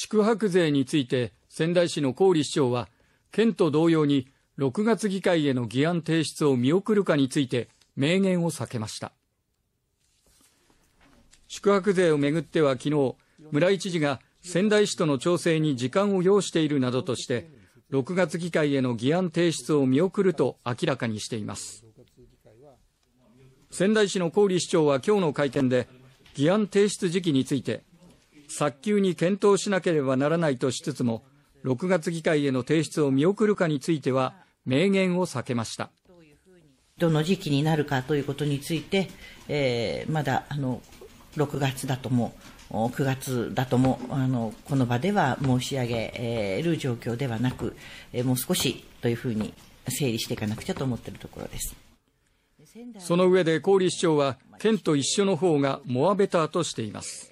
宿泊税について仙台市の郡市長は県と同様に6月議会への議案提出を見送るかについて明言を避けました宿泊税をめぐっては昨日村井知事が仙台市との調整に時間を要しているなどとして6月議会への議案提出を見送ると明らかにしています仙台市の郡市長は今日の会見で議案提出時期について早急に検討しなければならないとしつつも、6月議会への提出を見送るかについては、明言を避けました。どの時期になるかということについて、えー、まだあの6月だとも、9月だとも、あのこの場では申し上げる状況ではなく、もう少しというふうに整理していかなくちゃと思っているところです。その上で、郡市長は、県と一緒の方がモアベターとしています。